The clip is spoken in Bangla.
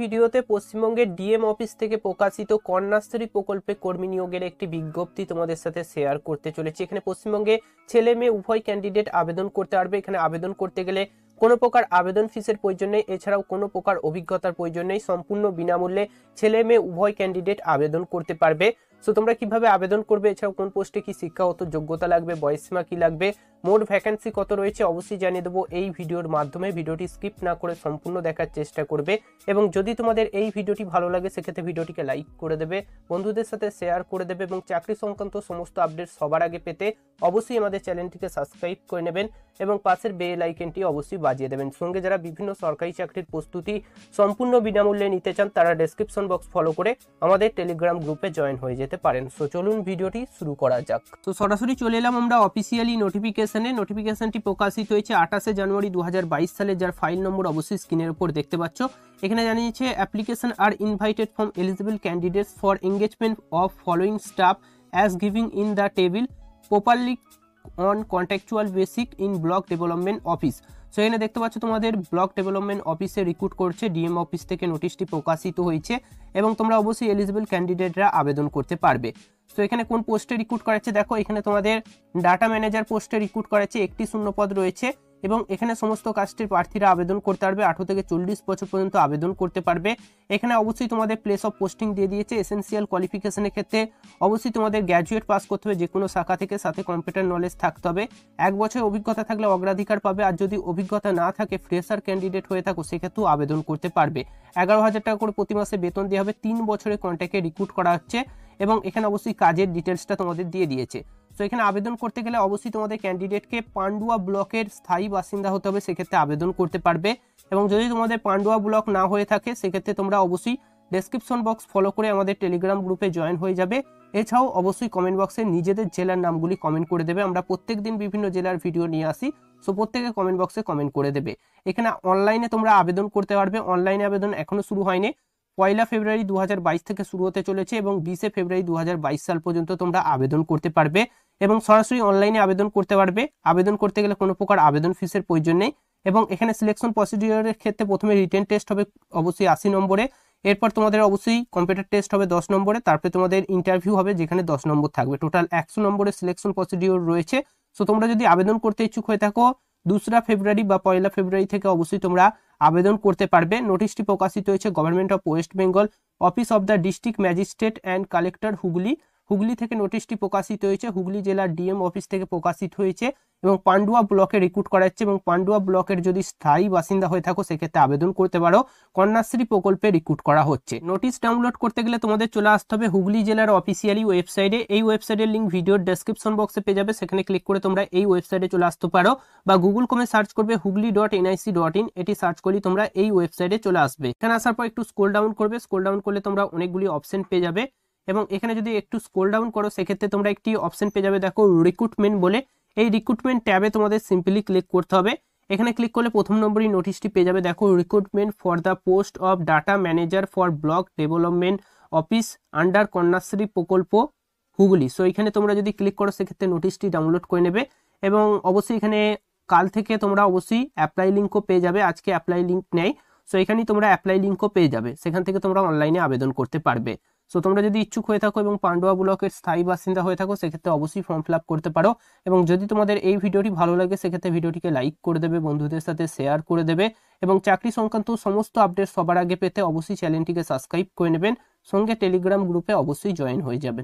ভিডিওতে পশ্চিমবঙ্গের ডিএম অফিস থেকে প্রকাশিত কন্যাশ্রী প্রকল্পে কর্মী নিয়োগের একটি বিজ্ঞপ্তি তোমাদের সাথে শেয়ার করতে চলেছি এখানে পশ্চিমবঙ্গে ছেলে মেয়ে উভয় ক্যান্ডিডেট আবেদন করতে পারবে এখানে আবেদন করতে গেলে কোনো প্রকার আবেদন ফিসের প্রয়োজন নেই এছাড়াও কোনো প্রকার অভিজ্ঞতার প্রয়োজন নেই সম্পূর্ণ বিনামূল্যে ছেলে মেয়ে উভয় ক্যান্ডিডেট আবেদন করতে পারবে সো তোমরা কিভাবে আবেদন করবে এছাড়াও কোন পোস্টে কি শিক্ষাগত যোগ্যতা লাগবে বয়সীমা কি লাগবে মোট ভ্যাকান্সি কত রয়েছে অবশ্যই জানিয়ে দেবো এই ভিডিওর মাধ্যমে ভিডিওটি স্কিপ না করে সম্পূর্ণ দেখার চেষ্টা করবে এবং যদি তোমাদের এই ভিডিওটি ভালো লাগে সেক্ষেত্রে ভিডিওটিকে লাইক করে দেবে বন্ধুদের সাথে শেয়ার করে দেবে এবং চাকরি সংক্রান্ত সমস্ত আপডেট সবার আগে পেতে অবশ্যই আমাদের চ্যানেলটিকে সাবস্ক্রাইব করে নেবেন এবং পাশের বেল আইকনটি অবশ্যই বাজিয়ে দেবেন সঙ্গে যারা বিভিন্ন সরকারি চাকরির প্রস্তুতি সম্পূর্ণ বিনামূল্যে নিতে চান তারা ডেসক্রিপশন বক্স ফলো করে আমাদের টেলিগ্রাম গ্রুপে জয়েন হয়ে যেতে যেতে পারেন সো চলুন ভিডিওটি শুরু করা যাক তো সরাসরি চলে এলাম আমরা অফিসিয়ালি নোটিফিকেশনে নোটিফিকেশনটি প্রকাশিত হয়েছে আঠাশে জানুয়ারি দু সালে যার ফাইল নম্বর অবশ্যই স্ক্রিনের উপর দেখতে পাচ্ছ এখানে জানিয়েছে application are invited from eligible candidates for engagement of following staff as giving in the table properly on contractual basic in block development office so এখানে দেখতে পাচ্ছ তোমাদের ব্লক ডেভেলপমেন্ট অফিসে রিক্রুট করছে ডিএম অফিস থেকে নোটিশটি প্রকাশিত হয়েছে এবং তোমরা অবশ্যই এলিজিবল ক্যান্ডিডেটরা আবেদন করতে পারবে তো এখানে কোন পোস্টে রিক্রুট করাচ্ছে দেখো এখানে তোমাদের ডাটা ম্যানেজার পোস্টে রিক্রুট করাচ্ছে একটি শূন্য পদ রয়েছে এবং এখানে সমস্ত কাস্টের প্রার্থীরা আবেদন করতে পারবে আঠেরো থেকে চল্লিশ বছর পর্যন্ত আবেদন করতে পারবে এখানে অবশ্যই তোমাদের প্লেস অফ পোস্টিং দিয়ে দিয়েছে এসেন্সিয়াল কোয়ালিফিকেশনের ক্ষেত্রে অবশ্যই তোমাদের গ্র্যাজুয়েট পাস করতে হবে যে কোনো শাখা থেকে সাথে কম্পিউটার নলেজ থাকতে হবে এক বছর অভিজ্ঞতা থাকলে অগ্রাধিকার পাবে আর যদি অভিজ্ঞতা না থাকে ফ্রেশার ক্যান্ডিডেট হয়ে থাকো সেক্ষেত্রেও আবেদন করতে পারবে এগারো হাজার টাকা করে প্রতি মাসে বেতন দেওয়া হবে তিন বছরে কন্ট্যাক্টে রিক্রুট করা হচ্ছে এবং এখানে অবশ্যই কাজের ডিটেলসটা তোমাদের দিয়ে দিয়েছে এখানে আবেদন করতে গেলে অবশ্যই তোমাদের ক্যান্ডিডেটকে পান্ডুয়া ব্লকের স্থায়ী বাসিন্দা হতে হবে সেক্ষেত্রে আবেদন করতে পারবে এবং যদি তোমাদের পান্ডুয়া ব্লক না হয়ে থাকে সেক্ষেত্রে তোমরা অবশ্যই ডেসক্রিপশন বক্স ফলো করে আমাদের টেলিগ্রাম গ্রুপে জয়েন হয়ে যাবে এছাড়াও অবশ্যই কমেন্ট বক্সে নিজেদের জেলার নামগুলি কমেন্ট করে দেবে আমরা প্রত্যেক দিন বিভিন্ন জেলার ভিডিও নিয়ে আসি সো প্রত্যেকে কমেন্ট বক্সে কমেন্ট করে দেবে এখানে অনলাইনে তোমরা আবেদন করতে পারবে অনলাইনে আবেদন এখনও শুরু হয়নি পয়লা ফেব্রুয়ারি দু থেকে শুরু হতে চলেছে এবং বিশে ফেব্রুয়ারি দু সাল পর্যন্ত তোমরা আবেদন করতে পারবে এবং সরাসরি অনলাইনে আবেদন করতে পারবে আবেদন করতে গেলে কোনো প্রকার আবেদন ফিসের প্রয়োজন নেই এবং এখানে সিলেকশন প্রসিডিওরের ক্ষেত্রে প্রথমে রিটেন টেস্ট হবে অবশ্যই আশি নম্বরে এরপর তোমাদের অবশ্যই কম্পিউটার টেস্ট হবে দশ নম্বরে তারপরে তোমাদের ইন্টারভিউ হবে যেখানে দশ নম্বর থাকবে টোটাল একশো নম্বরের সিলেকশন প্রসিডিওর রয়েছে সো তোমরা যদি আবেদন করতে ইচ্ছুক হয়ে থাকো দুসরা ফেব্রুয়ারি বা পয়লা ফেব্রুয়ারি থেকে অবশ্যই তোমরা আবেদন করতে পারবে নোটিশটি প্রকাশিত হয়েছে government of West Bengal office of the district magistrate and collector Hooghly Hooghly থেকে নোটিশটি প্রকাশিত হয়েছে হুগলি জেলার ডিএম অফিস থেকে প্রকাশিত হয়েছে এবং পান্ডুয়া ব্লকে রিক্রুট করা হচ্ছে এবং পান্ডুয়া ব্লকের যদি স্থায়ী বাসিন্দা হয়ে থাকো সেক্ষেত্রে আবেদন করতে পারো কন্যাশ্রী প্রকল্পে রিক্রুট করা হচ্ছে নোটিশ ডাউনলোড করতে গেলে তোমাদের চলে আসতে হবে হুগলি জেলার অফিসিয়ালি ওয়েবসাইটে এই ওয়েবসাইটের লিঙ্ক ভিডিওর ডেসক্রিপশন বক্সে পেয়ে যাবে সেখানে ক্লিক করে তোমরা এই ওয়েবসাইটে চলে আসতে পারো বা গুগল কমে সার্চ করবে Hooghly dot NIC dot in এটি সার্চ করলে তোমরা এই ওয়েবসাইটে চলে আসবে এখানে আসার পর একটু স্কোল ডাউন করবে স্কোল ডাউন করলে তোমরা অনেকগুলি অপশন পেয়ে যাবে এবং এখানে যদি একটু স্কোল ডাউন করো সেক্ষেত্রে তোমরা একটি অপশন পেয়ে যাবে দেখো রিক্রুটমেন্ট বলে এই রিক্রুটমেন্ট ট্যাবে তোমাদের সিম্পলি ক্লিক করতে হবে এখানে ক্লিক করলে প্রথম নম্বরই নোটিশটি পেয়ে যাবে দেখো recruitment for the post of data manager for block development office under Kanyashree প্রকল্প হুগলি সো এখানে তোমরা যদি ক্লিক করো সেক্ষেত্রে নোটিশটি ডাউনলোড করে নেবে এবং অবশ্যই এখানে কাল থেকে তোমরা অবশ্যই অ্যাপ্লাই লিঙ্কও পেয়ে যাবে আজকে অ্যাপ্লাই লিঙ্ক নেয় সো এখানেই তোমরা অ্যাপ্লাই লিঙ্কও পেয়ে যাবে সেখান থেকে তোমরা অনলাইনে আবেদন করতে পারবে সো তোমরা যদি ইচ্ছুক হয়ে থাকো এবং পান্ডুয়া ব্লকের স্থায়ী বাসিন্দা হয়ে থাকো সেক্ষেত্রে অবশ্যই ফর্ম ফিল করতে পারো এবং যদি তোমাদের এই ভিডিওটি ভালো লাগে সেক্ষেত্রে ভিডিওটিকে লাইক করে দেবে বন্ধুদের সাথে শেয়ার করে দেবে এবং চাকরি সংক্রান্ত সমস্ত আপডেট সবার আগে পেতে অবশ্যই চ্যানেলটিকে সাবস্ক্রাইব করে নেবেন সঙ্গে টেলিগ্রাম গ্রুপে অবশ্যই জয়েন হয়ে যাবেন